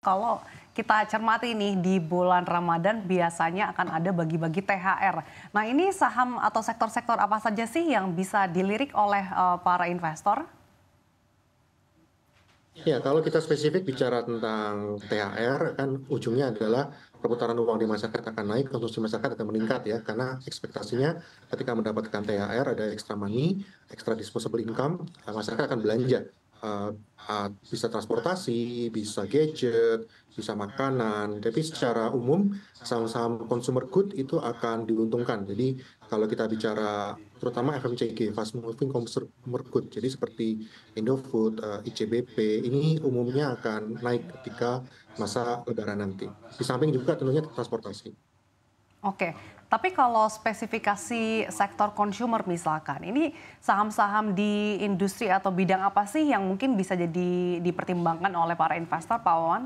Kalau kita cermati nih di bulan Ramadan biasanya akan ada bagi-bagi THR. Nah ini saham atau sektor-sektor apa saja sih yang bisa dilirik oleh uh, para investor? Ya kalau kita spesifik bicara tentang THR kan ujungnya adalah perputaran uang di masyarakat akan naik, konsumsi masyarakat akan meningkat ya karena ekspektasinya ketika mendapatkan THR ada ekstra money, ekstra disposable income, masyarakat akan belanja Eh, ah, bisa transportasi, bisa gadget, bisa makanan. Tapi secara umum saham-saham consumer good itu akan diuntungkan. Jadi kalau kita bicara terutama FMCG, fast moving consumer good, jadi seperti Indofood, eh, ICBP, ini umumnya akan naik ketika masa lebaran nanti. Di samping juga tentunya transportasi. Oke, tapi kalau spesifikasi sektor consumer misalkan, ini saham-saham di industri atau bidang apa sih yang mungkin bisa jadi dipertimbangkan oleh para investor, Pak Wawan?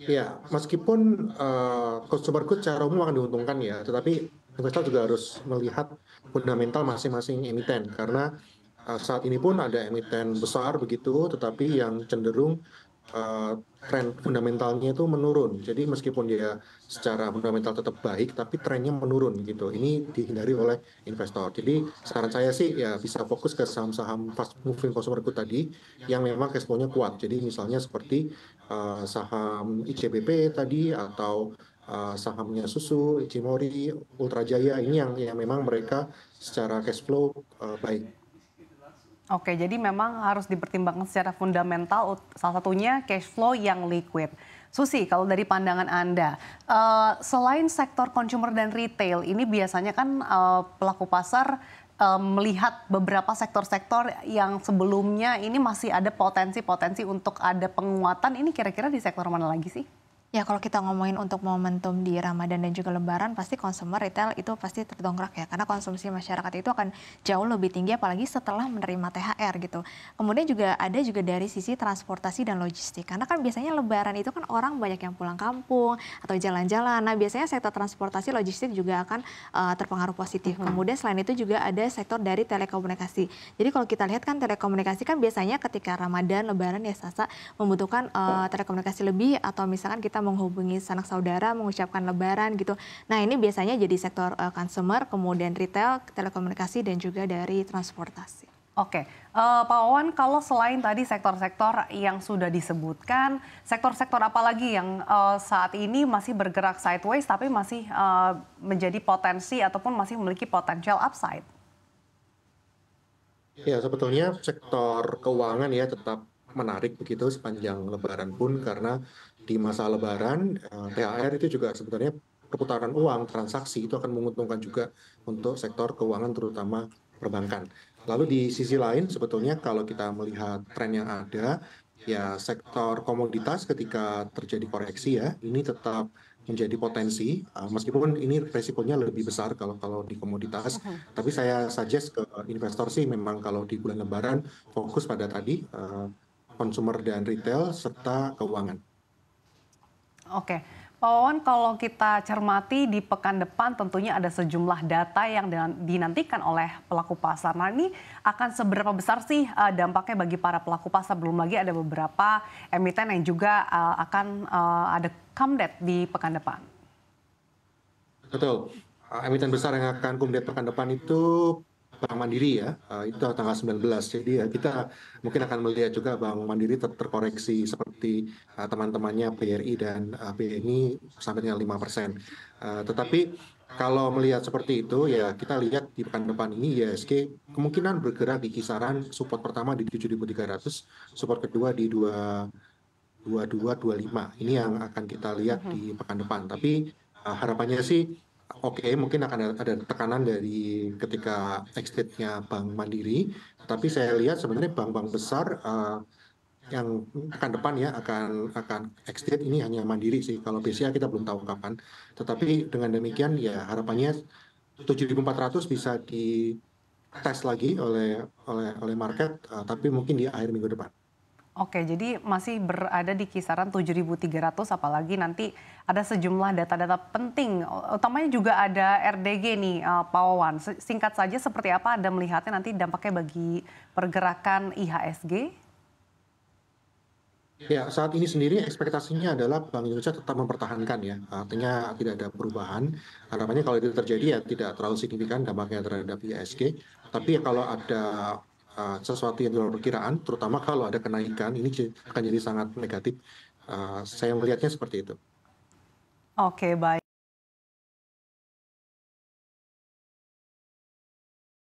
Ya, meskipun uh, eh, consumer goods secara umum akan diuntungkan ya, tetapi investor juga harus melihat fundamental masing-masing emiten karena eh, saat ini pun ada emiten besar begitu, tetapi yang cenderung uh, tren fundamentalnya itu menurun. Jadi meskipun dia secara fundamental tetap baik, tapi trennya menurun gitu. Ini dihindari oleh investor. Jadi saran saya sih ya bisa fokus ke saham-saham fast moving consumer good tadi yang memang responnya kuat. Jadi misalnya seperti uh, saham ICBP tadi atau uh, sahamnya Susu, Ichimori, Jaya ini yang yang memang mereka secara cash flow uh, baik. Oke, jadi memang harus dipertimbangkan secara fundamental salah satunya cash flow yang liquid. Susi, kalau dari pandangan Anda, eh, selain sektor consumer dan retail, ini biasanya kan eh, pelaku pasar eh, melihat beberapa sektor-sektor yang sebelumnya ini masih ada potensi-potensi untuk ada penguatan, ini kira-kira di sektor mana lagi sih? Ya kalau kita ngomongin untuk momentum di Ramadan dan juga Lebaran, pasti konsumer retail itu pasti terdongkrak ya, karena konsumsi masyarakat itu akan jauh lebih tinggi, apalagi setelah menerima THR gitu. Kemudian juga ada juga dari sisi transportasi dan logistik, karena kan biasanya Lebaran itu kan orang banyak yang pulang kampung atau jalan-jalan. Nah biasanya sektor transportasi logistik juga akan uh, terpengaruh positif. -hmm. Kemudian selain itu juga ada sektor dari telekomunikasi. Jadi kalau kita lihat kan telekomunikasi kan biasanya ketika Ramadan, Lebaran ya Sasa membutuhkan uh, telekomunikasi lebih atau misalkan kita menghubungi sanak saudara, mengucapkan lebaran gitu. Nah ini biasanya jadi sektor uh, consumer, kemudian retail, telekomunikasi, dan juga dari transportasi. Oke, uh, Pak Wawan, kalau selain tadi sektor-sektor yang sudah disebutkan, sektor-sektor apa lagi yang uh, saat ini masih bergerak sideways tapi masih uh, menjadi potensi ataupun masih memiliki potensial upside? Ya, sebetulnya sektor keuangan ya tetap menarik begitu sepanjang lebaran pun karena di masa lebaran eh, THR itu juga sebenarnya perputaran uang transaksi itu akan menguntungkan juga untuk sektor keuangan terutama perbankan. Lalu di sisi lain sebetulnya kalau kita melihat tren yang ada ya sektor komoditas ketika terjadi koreksi ya ini tetap menjadi potensi eh, meskipun ini resikonya lebih besar kalau kalau di komoditas mm-hmm. tapi saya suggest ke investor sih memang kalau di bulan lebaran fokus pada tadi eh, konsumer dan retail, serta keuangan. Oke. Pak Wawan, kalau kita cermati di pekan depan tentunya ada sejumlah data yang dinantikan oleh pelaku pasar. Nah ini akan seberapa besar sih eh, dampaknya bagi para pelaku pasar? Belum lagi ada beberapa emiten yang juga eh, akan eh, ada ada debt di pekan depan. Betul. Emiten besar yang akan comeback pekan depan itu Bank Mandiri ya, eh, itu tanggal 19. Jadi ya kita mungkin akan melihat juga Bank Mandiri ter terkoreksi seperti eh, teman-temannya BRI dan eh, BNI sampai dengan 5%. Uh, tetapi kalau melihat seperti itu ya kita lihat di pekan depan ini ISG kemungkinan bergerak di kisaran support pertama di 7.300, support kedua di 2 lima. Ini yang akan kita lihat mhm. di pekan depan. Tapi harapannya sih oke okay, mungkin akan ada tekanan dari ketika exitnya Bank Mandiri, tapi saya lihat sebenarnya bank-bank besar uh, yang akan depan ya akan akan exit ini hanya Mandiri sih. Kalau BCA kita belum tahu kapan. Tetapi dengan demikian ya harapannya 7.400 bisa di tes lagi oleh oleh oleh market, uh, tapi mungkin di akhir minggu depan. Oke, jadi masih berada di kisaran 7.300 apalagi nanti ada sejumlah data-data penting. Utamanya juga ada RDG nih uh, Pak Wawan. Singkat saja seperti apa Anda melihatnya nanti dampaknya bagi pergerakan IHSG? Ya, saat ini sendiri ekspektasinya adalah Bank Indonesia tetap mempertahankan ya. Artinya tidak ada perubahan. Harapannya kalau itu terjadi ya tidak terlalu signifikan dampaknya terhadap IHSG. Tapi ya kalau ada uh, sesuatu yang di luar perkiraan, terutama kalau ada kenaikan, ini akan jadi sangat negatif. Uh, saya melihatnya seperti itu. Oke, okay, baik.